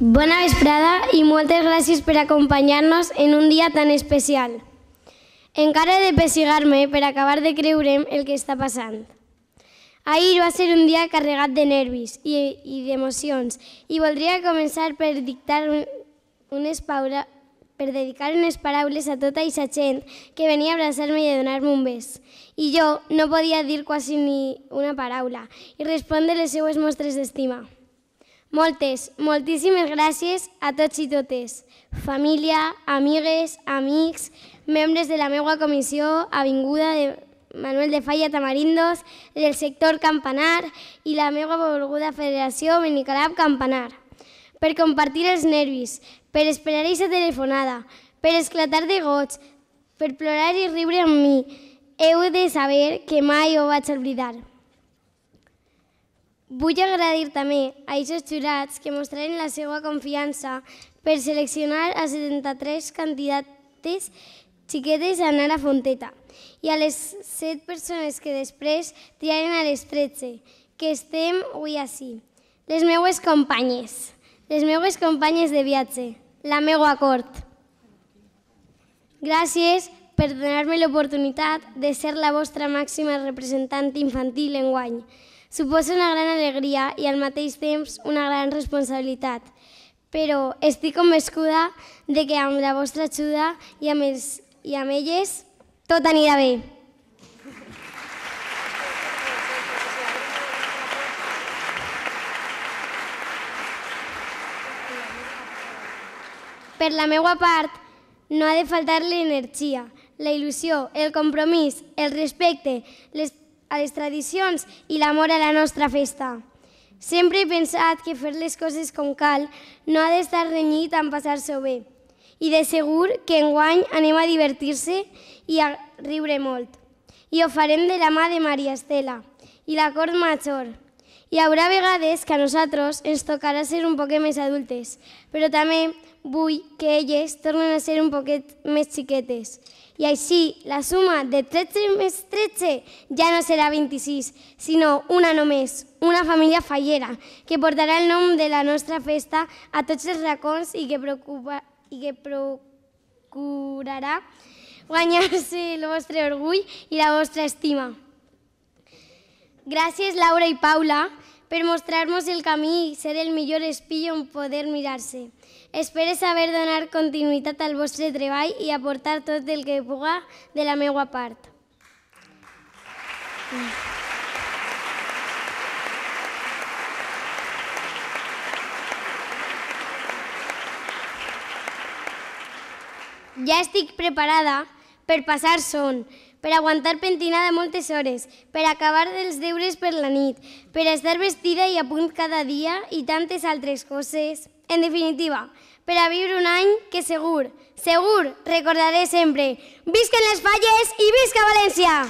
Bona vesprada i moltes gràcies per acompanyar-nos en un dia tan especial. Encara he de pessigar-me per acabar de creure'm el que està passant. Ahir va ser un dia carregat de nervis i, i d'emocions i voldria començar per dictar un, unes paura, per dedicar unes paraules a tota aquesta gent que venia a abraçar-me i a donar-me un bes. I jo no podia dir quasi ni una paraula i respondre les seues mostres d'estima. Moltes, moltíssimes gràcies a tots i totes, família, amigues, amics, membres de la meva comissió, avinguda de Manuel de Falla Tamarindos, del sector Campanar i la meva volguda Federació Benicalab Campanar, per compartir els nervis, per esperar aquesta telefonada, per esclatar de goig, per plorar i riure amb mi. Heu de saber que mai ho vaig oblidar. Vull agrair també a aquests jurats que mostraren la seva confiança per seleccionar els 73 candidates xiquetes a anar a Fonteta i a les 7 persones que després triaren a les 13, que estem avui així. Les meues companyes, les meues companyes de viatge, la meua cort. Gràcies per donar-me l'oportunitat de ser la vostra màxima representant infantil en guany. Suposa una gran alegria i al mateix temps una gran responsabilitat, però estic convescuda de que amb la vostra ajuda i amb, els, i amb elles tot anirà bé. Per la meva part, no ha de faltar l'energia, la il·lusió, el compromís, el respecte, les a les tradicions i l'amor a la nostra festa. Sempre he pensat que fer les coses com cal no ha d'estar renyit en passar se bé. I de segur que enguany anem a divertir-se i a riure molt. I ho farem de la mà de Maria Estela i la cort major. Hi haurà vegades que a nosaltres ens tocarà ser un poquet més adultes, però també vull que elles tornen a ser un poquet més xiquetes. I així, la suma de 13 més 13 ja no serà 26, sinó una només, una família fallera, que portarà el nom de la nostra festa a tots els racons i que, preocupa, i que procurarà guanyar-se el vostre orgull i la vostra estima. Gràcies, Laura i Paula, per mostrar-nos el camí i ser el millor espill on poder mirar-se. Espero saber donar continuïtat al vostre treball i aportar tot el que puga de la meva part. Ja estic preparada per passar son per aguantar pentinar de moltes hores, per acabar dels deures per la nit, per estar vestida i a punt cada dia i tantes altres coses. En definitiva, per a viure un any que segur, segur, recordaré sempre. Visquen les falles i visca València!